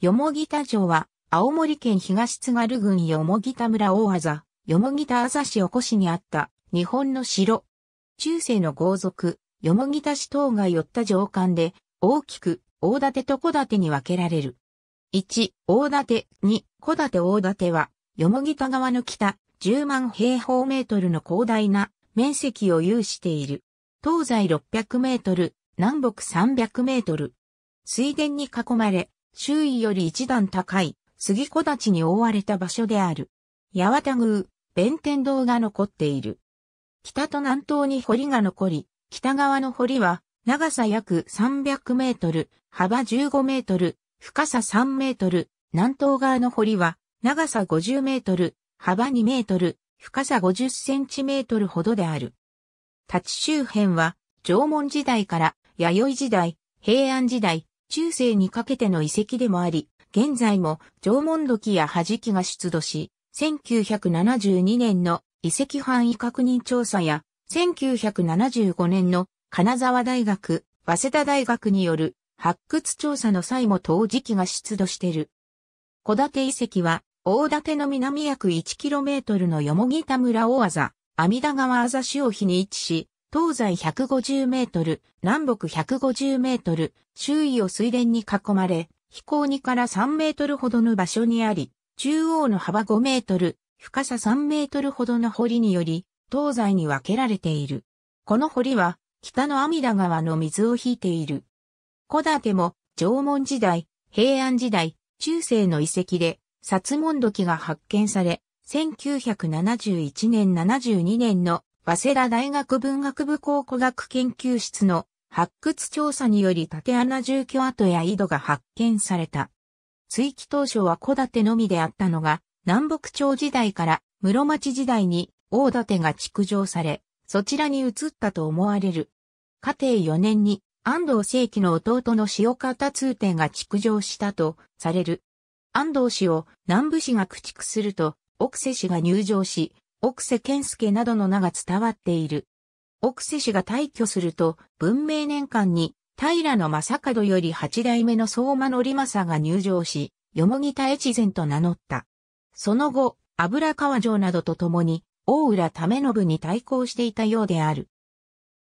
よもぎ田城は、青森県東津軽郡よもぎ田村大あざ、よもぎ田あざ市おこしにあった、日本の城。中世の豪族、よもぎ田市東が寄った城間で、大きく、大館と小館に分けられる。1、大館、2、小館大館は、よもぎ田側の北、10万平方メートルの広大な面積を有している。東西600メートル、南北300メートル。水田に囲まれ、周囲より一段高い、杉木立に覆われた場所である。八幡宮、弁天堂が残っている。北と南東に堀が残り、北側の堀は、長さ約300メートル、幅15メートル、深さ3メートル、南東側の堀は、長さ50メートル、幅2メートル、深さ50センチメートルほどである。立ち周辺は、縄文時代から、弥生時代、平安時代、中世にかけての遺跡でもあり、現在も縄文土器や弾きが出土し、1972年の遺跡範囲確認調査や、1975年の金沢大学、早稲田大学による発掘調査の際も陶磁器が出土している。小立遺跡は、大館の南約 1km のよもぎ田村大字、阿弥陀川あざを日に位置し、東西150メートル、南北150メートル、周囲を水田に囲まれ、飛行2から3メートルほどの場所にあり、中央の幅5メートル、深さ3メートルほどの堀により、東西に分けられている。この堀は、北の阿弥陀川の水を引いている。小館も、縄文時代、平安時代、中世の遺跡で、薩門土器が発見され、1971年72年の早稲田大学文学部考古学研究室の発掘調査により竹穴住居跡や井戸が発見された。追記当初は小建のみであったのが、南北朝時代から室町時代に大建が築城され、そちらに移ったと思われる。家庭4年に安藤正規の弟の塩方通天が築城したとされる。安藤氏を南部氏が駆逐すると、奥瀬氏が入城し、奥瀬健介などの名が伝わっている。奥瀬氏が退去すると、文明年間に、平野正門より八代目の相馬則政が入場し、よもぎた越前と名乗った。その後、油川城などと共に、大浦為信に対抗していたようである。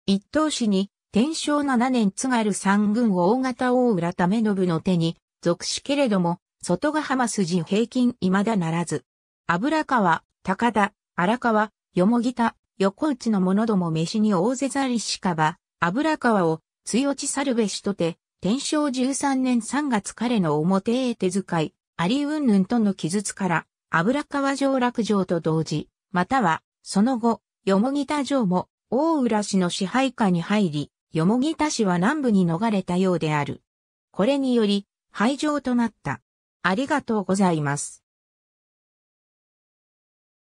一等氏に、天正七年津軽三軍大型大浦為信の手に、属しけれども、外ヶ浜筋平均未だならず。油川、高田、荒川、よもぎた、横内の者ども飯に大勢ざりしかば、油川を、強よちさるべしとて、天正13年3月彼の表へ手遣い、ありうんぬんとの記述から、油川城落城と同時、または、その後、よもぎた城も、大浦市の支配下に入り、よもぎた市は南部に逃れたようである。これにより、廃城となった。ありがとうございます。